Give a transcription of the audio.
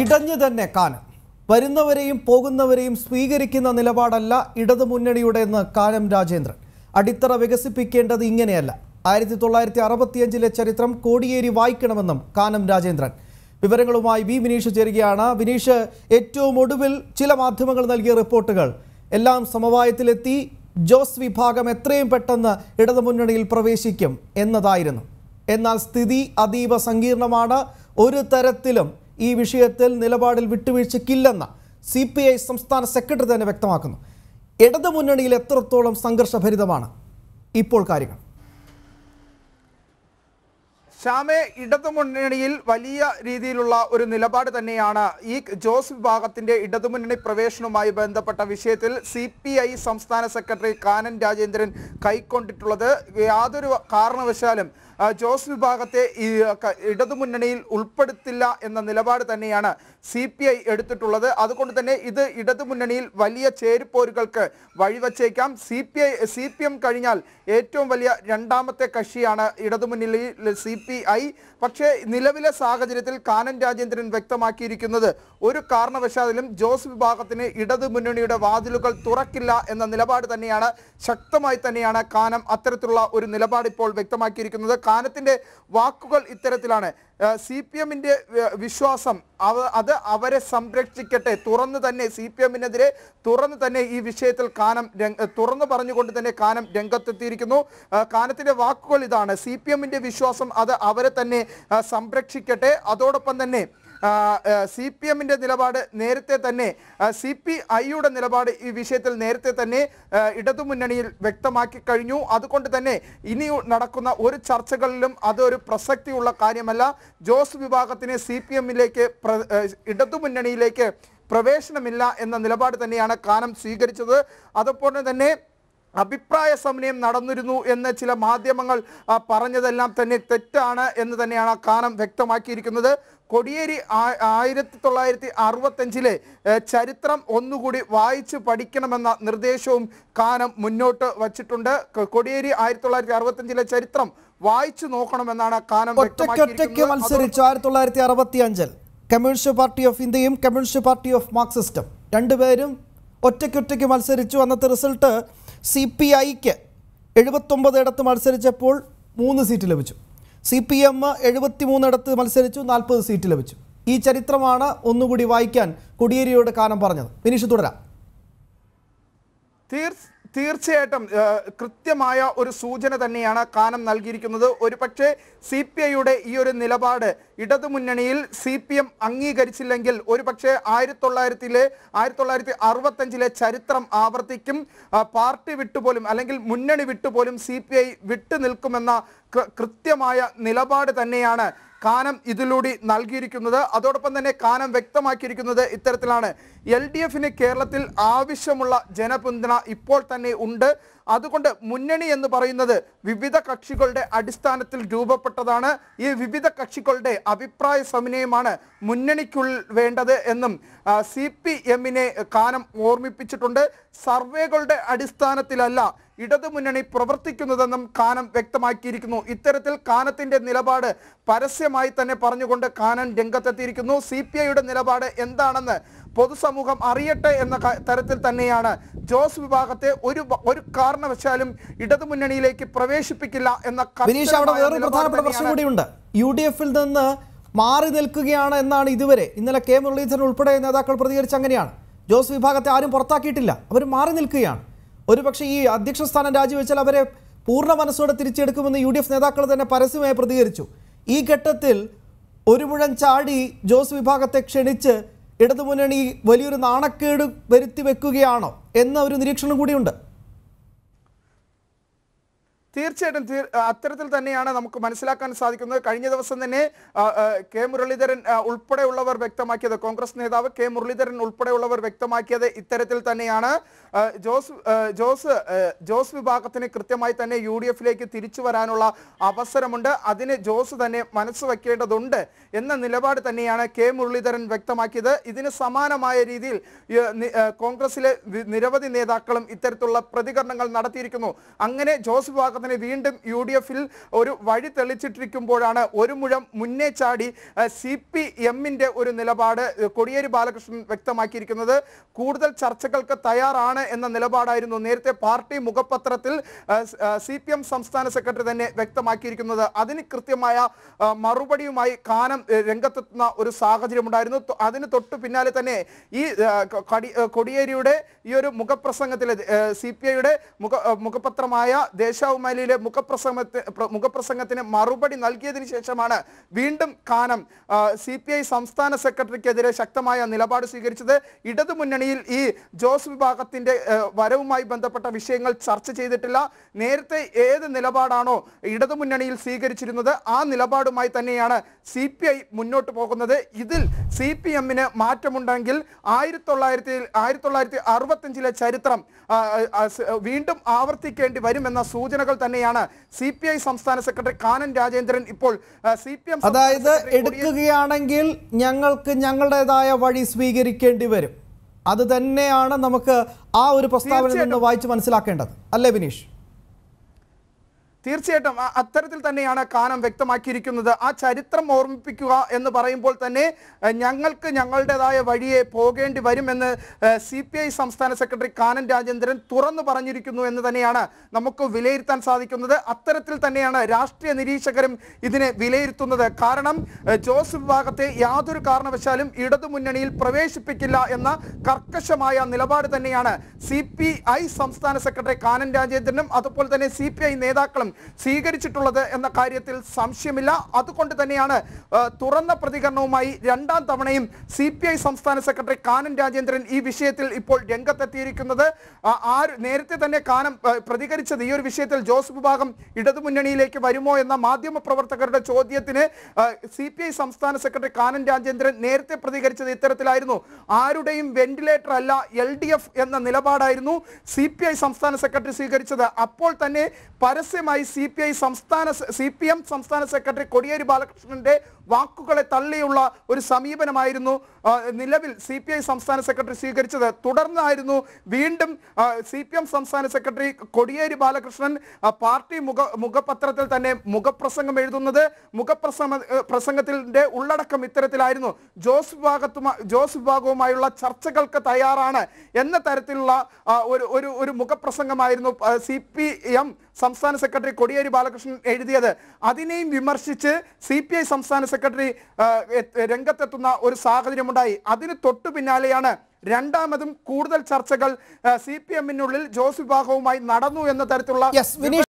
ഇടഞ്ഞു തന്നെ കാനം വരുന്നവരെയും പോകുന്നവരെയും സ്വീകരിക്കുന്ന നിലപാടല്ല ഇടതുമുന്നണിയുടെയെന്ന് കാനം രാജേന്ദ്രൻ അടിത്തറ വികസിപ്പിക്കേണ്ടത് ഇങ്ങനെയല്ല ആയിരത്തി തൊള്ളായിരത്തി അറുപത്തിയഞ്ചിലെ ചരിത്രം കോടിയേരി വായിക്കണമെന്നും കാനം രാജേന്ദ്രൻ വിവരങ്ങളുമായി വി വിനീഷ് ചേരുകയാണ് വിനീഷ് ഏറ്റവും ഒടുവിൽ ചില മാധ്യമങ്ങൾ നൽകിയ റിപ്പോർട്ടുകൾ എല്ലാം സമവായത്തിലെത്തി ജോസ് വിഭാഗം എത്രയും പെട്ടെന്ന് ഇടതുമുന്നണിയിൽ പ്രവേശിക്കും എന്നതായിരുന്നു എന്നാൽ സ്ഥിതി അതീവ സങ്കീർണമാണ് ഒരു തരത്തിലും ഈ വിഷയത്തിൽ നിലപാടിൽ വിട്ടുവീഴ്ചയ്ക്കില്ലെന്ന് സി പി ഐ സംസ്ഥാന സെക്രട്ടറി തന്നെ വ്യക്തമാക്കുന്നു ഇടതു മുന്നണിയിൽ എത്രത്തോളം സംഘർഷഭരിതമാണ് ഇപ്പോൾ കാര്യങ്ങൾ ശ്യാമെ ഇടതുമുന്നണിയിൽ വലിയ രീതിയിലുള്ള ഒരു നിലപാട് തന്നെയാണ് ഈ ജോസ് വിഭാഗത്തിന്റെ ഇടതുമുന്നണി പ്രവേശനവുമായി ബന്ധപ്പെട്ട വിഷയത്തിൽ സി പി ഐ സംസ്ഥാന സെക്രട്ടറി കാനൻ രാജേന്ദ്രൻ കൈക്കൊണ്ടിട്ടുള്ളത് യാതൊരു കാരണവശാലും ജോസ് വിഭാഗത്തെ ഇടതുമുന്നണിയിൽ ഉൾപ്പെടുത്തില്ല എന്ന നിലപാട് തന്നെയാണ് സി പി ഐ എടുത്തിട്ടുള്ളത് അതുകൊണ്ട് തന്നെ ഇത് ഇടതുമുന്നണിയിൽ വലിയ ചേരിപ്പോരുകൾക്ക് വഴിവച്ചേക്കാം C P I C P M കഴിഞ്ഞാൽ ഏറ്റവും വലിയ രണ്ടാമത്തെ കക്ഷിയാണ് ഇടതുമുന്നണിയിൽ സി പി ഐ പക്ഷേ നിലവിലെ സാഹചര്യത്തിൽ കാനൻ രാജേന്ദ്രൻ വ്യക്തമാക്കിയിരിക്കുന്നത് ഒരു കാരണവശാലും ജോസ് വിഭാഗത്തിന് ഇടതുമുന്നണിയുടെ വാതിലുകൾ തുറക്കില്ല എന്ന നിലപാട് തന്നെയാണ് ശക്തമായി തന്നെയാണ് കാനം അത്തരത്തിലുള്ള ഒരു നിലപാട് ഇപ്പോൾ വ്യക്തമാക്കിയിരിക്കുന്നത് കാനത്തിൻ്റെ വാക്കുകൾ ഇത്തരത്തിലാണ് സി പി എമ്മിൻ്റെ വിശ്വാസം അവ അത് അവരെ സംരക്ഷിക്കട്ടെ തുറന്നു തന്നെ സി പി എമ്മിനെതിരെ തുറന്നു തന്നെ ഈ വിഷയത്തിൽ കാനം തുറന്നു പറഞ്ഞുകൊണ്ട് തന്നെ കാനം രംഗത്തെത്തിയിരിക്കുന്നു കാനത്തിൻ്റെ വാക്കുകൾ ഇതാണ് സി പി എമ്മിൻ്റെ വിശ്വാസം അത് അവരെ തന്നെ സംരക്ഷിക്കട്ടെ അതോടൊപ്പം തന്നെ സി പി എമ്മിൻ്റെ നിലപാട് നേരത്തെ തന്നെ സി പി ഐയുടെ നിലപാട് ഈ വിഷയത്തിൽ നേരത്തെ തന്നെ ഇടതുമുന്നണിയിൽ വ്യക്തമാക്കി കഴിഞ്ഞു അതുകൊണ്ട് തന്നെ ഇനി നടക്കുന്ന ഒരു ചർച്ചകളിലും അതൊരു പ്രസക്തിയുള്ള കാര്യമല്ല ജോസ് വിഭാഗത്തിന് സി പി എമ്മിലേക്ക് ഇടതുമുന്നണിയിലേക്ക് പ്രവേശനമില്ല എന്ന നിലപാട് തന്നെയാണ് കാനം സ്വീകരിച്ചത് അതുപോലെ തന്നെ അഭിപ്രായ സമന്വയം നടന്നിരുന്നു എന്ന് ചില മാധ്യമങ്ങൾ പറഞ്ഞതെല്ലാം തന്നെ തെറ്റാണ് എന്ന് തന്നെയാണ് കാനം വ്യക്തമാക്കിയിരിക്കുന്നത് കൊടിയേരി ആയിരത്തി തൊള്ളായിരത്തി അറുപത്തഞ്ചിലെ ചരിത്രം ഒന്നുകൂടി വായിച്ചു പഠിക്കണമെന്ന നിർദ്ദേശവും കാനം മുന്നോട്ട് വച്ചിട്ടുണ്ട് കൊടിയേരി ആയിരത്തി തൊള്ളായിരത്തി അറുപത്തഞ്ചിലെ ചരിത്രം വായിച്ചു നോക്കണമെന്നാണ് കാനം ഒറ്റയ്ക്ക് മത്സരിച്ചു ആയിരത്തി തൊള്ളായിരത്തി അറുപത്തി അഞ്ചിൽ കമ്മ്യൂണിസ്റ്റ് പാർട്ടി ഓഫ് ഇന്ത്യയും കമ്മ്യൂണിസ്റ്റ് പാർട്ടി ഓഫ് മാർക്സിസ്റ്റും രണ്ടുപേരും ഒറ്റയ്ക്കൊറ്റയ്ക്ക് മത്സരിച്ചു അന്നത്തെ റിസൾട്ട് സി പി ഐക്ക് എഴുപത്തൊമ്പതിടത്ത് മത്സരിച്ചപ്പോൾ മൂന്ന് സീറ്റ് ലഭിച്ചു സി പി എം എഴുപത്തി മൂന്നിടത്ത് മത്സരിച്ചു നാൽപ്പത് സീറ്റ് ലഭിച്ചു ഈ ചരിത്രമാണ് ഒന്നുകൂടി വായിക്കാൻ കൊടിയേരിയോട് കാനം പറഞ്ഞത് വിനീഷ് തുടരാം തീർച്ചയായും തീർച്ചയായിട്ടും കൃത്യമായ ഒരു സൂചന തന്നെയാണ് കാനം നൽകിയിരിക്കുന്നത് ഒരു പക്ഷേ സി പി ഐയുടെ ഈ ഒരു നിലപാട് ഇടതുമുന്നണിയിൽ സി പി എം അംഗീകരിച്ചില്ലെങ്കിൽ ഒരു പക്ഷേ ആയിരത്തി തൊള്ളായിരത്തിലെ ആയിരത്തി തൊള്ളായിരത്തി അറുപത്തഞ്ചിലെ ചരിത്രം ആവർത്തിക്കും പാർട്ടി വിട്ടുപോലും അല്ലെങ്കിൽ മുന്നണി വിട്ടുപോലും സി പി ഐ വിട്ടു നിൽക്കുമെന്ന കൃത്യമായ നിലപാട് തന്നെയാണ് കാനം ഇതിലൂടെ നൽകിയിരിക്കുന്നത് അതോടൊപ്പം തന്നെ കാനം വ്യക്തമാക്കിയിരിക്കുന്നത് ഇത്തരത്തിലാണ് എൽ ഡി എഫിന് കേരളത്തിൽ ആവശ്യമുള്ള ജനപിന്തുണ ഇപ്പോൾ തന്നെ ഉണ്ട് അതുകൊണ്ട് മുന്നണി എന്ന് പറയുന്നത് വിവിധ കക്ഷികളുടെ അടിസ്ഥാനത്തിൽ രൂപപ്പെട്ടതാണ് ഈ വിവിധ കക്ഷികളുടെ അഭിപ്രായ സമന്വയമാണ് മുന്നണിക്കുൾ വേണ്ടത് എന്നും സി പി എമ്മിനെ കാനം ഓർമ്മിപ്പിച്ചിട്ടുണ്ട് സർവേകളുടെ അടിസ്ഥാനത്തിലല്ല ഇടതുമുന്നണി പ്രവർത്തിക്കുന്നതെന്നും കാനം വ്യക്തമാക്കിയിരിക്കുന്നു ഇത്തരത്തിൽ കാനത്തിന്റെ നിലപാട് പരസ്യമായി തന്നെ പറഞ്ഞുകൊണ്ട് കാനൻ രംഗത്തെത്തിയിരിക്കുന്നു സി പി ഐയുടെ നിലപാട് എന്താണെന്ന് പൊതുസമൂഹം അറിയട്ടെ എന്ന തരത്തിൽ തന്നെയാണ് ജോസ് വിഭാഗത്തെ ഒരു ഒരു കാരണവശാലും ഇടതുമുന്നണിയിലേക്ക് പ്രവേശിപ്പിക്കില്ല എന്ന അവിടെ വേറെ പ്രധാനപ്പെട്ട കൂടിയുണ്ട് യു ഡി എഫിൽ നിന്ന് മാറി നിൽക്കുകയാണ് എന്നാണ് ഇതുവരെ ഇന്നലെ കെ മുരളീധരൻ ഉൾപ്പെടെ നേതാക്കൾ പ്രതികരിച്ച അങ്ങനെയാണ് ജോസ് വിഭാഗത്തെ ആരും പുറത്താക്കിയിട്ടില്ല അവർ മാറി നിൽക്കുകയാണ് ഒരുപക്ഷെ ഈ അധ്യക്ഷ സ്ഥാനം രാജിവെച്ചാൽ അവരെ പൂർണ്ണ മനസ്സോടെ തിരിച്ചെടുക്കുമെന്ന് യു ഡി എഫ് നേതാക്കൾ തന്നെ പരസ്യമായി പ്രതികരിച്ചു ഈ ഘട്ടത്തിൽ ഒരു മുഴം ചാടി ജോസ് വിഭാഗത്തെ ക്ഷണിച്ച് ഇടതുമുന്നണി വലിയൊരു നാണക്കേട് വരുത്തി വെക്കുകയാണോ എന്ന ഒരു നിരീക്ഷണം കൂടിയുണ്ട് തീർച്ചയായിട്ടും അത്തരത്തിൽ തന്നെയാണ് നമുക്ക് മനസ്സിലാക്കാൻ സാധിക്കുന്നത് കഴിഞ്ഞ ദിവസം തന്നെ കെ മുരളീധരൻ ഉൾപ്പെടെയുള്ളവർ വ്യക്തമാക്കിയത് കോൺഗ്രസ് നേതാവ് കെ മുരളീധരൻ ഉൾപ്പെടെയുള്ളവർ വ്യക്തമാക്കിയത് ഇത്തരത്തിൽ തന്നെയാണ് ജോസ് ജോസ് ജോസ് വിഭാഗത്തിന് കൃത്യമായി തന്നെ യു ഡി എഫിലേക്ക് തിരിച്ചു വരാനുള്ള അവസരമുണ്ട് അതിന് ജോസ് തന്നെ മനസ്സ് വയ്ക്കേണ്ടതുണ്ട് എന്ന നിലപാട് തന്നെയാണ് കെ മുരളീധരൻ വ്യക്തമാക്കിയത് ഇതിന് സമാനമായ രീതിയിൽ കോൺഗ്രസിലെ നിരവധി നേതാക്കളും ഇത്തരത്തിലുള്ള പ്രതികരണങ്ങൾ നടത്തിയിരിക്കുന്നു അങ്ങനെ ജോസ് വിഭാഗം തന്നെ വീണ്ടും യു ഡി എഫിൽ ഒരു വഴി തെളിച്ചിട്ടിരിക്കുമ്പോഴാണ് ഒരു മുഴം മുന്നേ ചാടി സി പി എമ്മിന്റെ ഒരു നിലപാട് കൊടിയേരി ബാലകൃഷ്ണൻ വ്യക്തമാക്കിയിരിക്കുന്നത് കൂടുതൽ ചർച്ചകൾക്ക് തയ്യാറാണ് എന്ന നിലപാടായിരുന്നു നേരത്തെ പാർട്ടി മുഖപത്രത്തിൽ സി പി എം സംസ്ഥാന സെക്രട്ടറി തന്നെ വ്യക്തമാക്കിയിരിക്കുന്നത് അതിന് കൃത്യമായ മറുപടിയുമായി കാനം രംഗത്തെത്തുന്ന ഒരു ഉണ്ടായിരുന്നു അതിന് തൊട്ടു പിന്നാലെ തന്നെ ഈ കൊടിയേരിയുടെ ഈ ഒരു മുഖപ്രസംഗത്തിൽ സി പി ഐയുടെ മുഖ മുഖപത്രമായ ദേശാവുമായി പൊന്നാനിയിലെ മുഖപ്രസംഗത്തെ മുഖപ്രസംഗത്തിന് മറുപടി നൽകിയതിനു ശേഷമാണ് വീണ്ടും കാനം സി പി ഐ സംസ്ഥാന സെക്രട്ടറിക്കെതിരെ ശക്തമായ നിലപാട് സ്വീകരിച്ചത് ഇടതുമുന്നണിയിൽ ഈ ജോസ് വിഭാഗത്തിന്റെ വരവുമായി ബന്ധപ്പെട്ട വിഷയങ്ങൾ ചർച്ച ചെയ്തിട്ടില്ല നേരത്തെ ഏത് നിലപാടാണോ ഇടതുമുന്നണിയിൽ സ്വീകരിച്ചിരുന്നത് ആ നിലപാടുമായി തന്നെയാണ് സി പി ഐ മുന്നോട്ട് പോകുന്നത് ഇതിൽ സി പി എമ്മിന് മാറ്റമുണ്ടെങ്കിൽ ആയിരത്തി തൊള്ളായിരത്തി ആയിരത്തി തൊള്ളായിരത്തി അറുപത്തഞ്ചിലെ ചരിത്രം വീണ്ടും ആവർത്തിക്കേണ്ടി വരുമെന്ന സൂചനകൾ തന്നെയാണ് സി പി ഐ സംസ്ഥാന സെക്രട്ടറി കാനൻ രാജേന്ദ്രൻ ഇപ്പോൾ സി പി എം അതായത് എടുക്കുകയാണെങ്കിൽ ഞങ്ങൾക്ക് ഞങ്ങളുടേതായ വഴി സ്വീകരിക്കേണ്ടി വരും അത് തന്നെയാണ് നമുക്ക് ആ ഒരു പ്രസ്താവന വായിച്ച് മനസ്സിലാക്കേണ്ടത് അല്ലേ ബിനീഷ് തീർച്ചയായിട്ടും അത്തരത്തിൽ തന്നെയാണ് കാനം വ്യക്തമാക്കിയിരിക്കുന്നത് ആ ചരിത്രം ഓർമ്മിപ്പിക്കുക എന്ന് പറയുമ്പോൾ തന്നെ ഞങ്ങൾക്ക് ഞങ്ങളുടേതായ വഴിയെ പോകേണ്ടി വരുമെന്ന് സി പി ഐ സംസ്ഥാന സെക്രട്ടറി കാനം രാജേന്ദ്രൻ തുറന്നു പറഞ്ഞിരിക്കുന്നു എന്ന് തന്നെയാണ് നമുക്ക് വിലയിരുത്താൻ സാധിക്കുന്നത് അത്തരത്തിൽ തന്നെയാണ് രാഷ്ട്രീയ നിരീക്ഷകരും ഇതിനെ വിലയിരുത്തുന്നത് കാരണം ജോസ് വിഭാഗത്തെ യാതൊരു കാരണവശാലും ഇടതുമുന്നണിയിൽ പ്രവേശിപ്പിക്കില്ല എന്ന കർക്കശമായ നിലപാട് തന്നെയാണ് സി സംസ്ഥാന സെക്രട്ടറി കാനം രാജേന്ദ്രനും അതുപോലെ തന്നെ സി നേതാക്കളും സ്വീകരിച്ചിട്ടുള്ളത് എന്ന കാര്യത്തിൽ സംശയമില്ല അതുകൊണ്ട് തന്നെയാണ് തുറന്ന പ്രതികരണവുമായി രണ്ടാം തവണയും സി സംസ്ഥാന സെക്രട്ടറി കാനം രാജേന്ദ്രൻ ഈ വിഷയത്തിൽ ഇപ്പോൾ രംഗത്തെത്തിയിരിക്കുന്നത് ആ നേരത്തെ തന്നെ കാനം പ്രതികരിച്ചത് ഈ ഒരു വിഷയത്തിൽ ജോസ് വിഭാഗം ഇടതുമുന്നണിയിലേക്ക് വരുമോ എന്ന മാധ്യമ പ്രവർത്തകരുടെ ചോദ്യത്തിന് സി സംസ്ഥാന സെക്രട്ടറി കാനം രാജേന്ദ്രൻ നേരത്തെ പ്രതികരിച്ചത് ഇത്തരത്തിലായിരുന്നു ആരുടെയും വെന്റിലേറ്റർ അല്ല എൽ എന്ന നിലപാടായിരുന്നു സി സംസ്ഥാന സെക്രട്ടറി സ്വീകരിച്ചത് അപ്പോൾ തന്നെ പരസ്യമായി പ്രധാനമായി സി പി ഐ സംസ്ഥാന സി പി എം സംസ്ഥാന സെക്രട്ടറി കോടിയേരി ബാലകൃഷ്ണന്റെ വാക്കുകളെ തള്ളിയുള്ള ഒരു സമീപനമായിരുന്നു നിലവിൽ സി പി ഐ സംസ്ഥാന സെക്രട്ടറി സ്വീകരിച്ചത് തുടർന്നായിരുന്നു വീണ്ടും സി പി എം സംസ്ഥാന സെക്രട്ടറി കോടിയേരി ബാലകൃഷ്ണൻ പാർട്ടി മുഖ മുഖപത്രത്തിൽ തന്നെ മുഖപ്രസംഗം എഴുതുന്നത് മുഖപ്രസംഗ പ്രസംഗത്തിന്റെ ഉള്ളടക്കം ഇത്തരത്തിലായിരുന്നു ജോസ് വിഭാഗത്തുമായി ജോസ് വിഭാഗവുമായുള്ള ചർച്ചകൾക്ക് തയ്യാറാണ് എന്ന തരത്തിലുള്ള ഒരു ഒരു മുഖപ്രസംഗമായിരുന്നു സി പി എം സംസ്ഥാന സെക്രട്ടറി കോടിയേരി ബാലകൃഷ്ണൻ എഴുതിയത് അതിനെയും വിമർശിച്ച് സി സംസ്ഥാന സെക്രട്ടറി രംഗത്തെത്തുന്ന ഒരു സാഹചര്യമുണ്ടായി അതിന് തൊട്ടു പിന്നാലെയാണ് രണ്ടാമതും കൂടുതൽ ചർച്ചകൾ സി പി എമ്മിനുള്ളിൽ ജോസ് വിഭാഗവുമായി നടന്നു എന്ന തരത്തിലുള്ള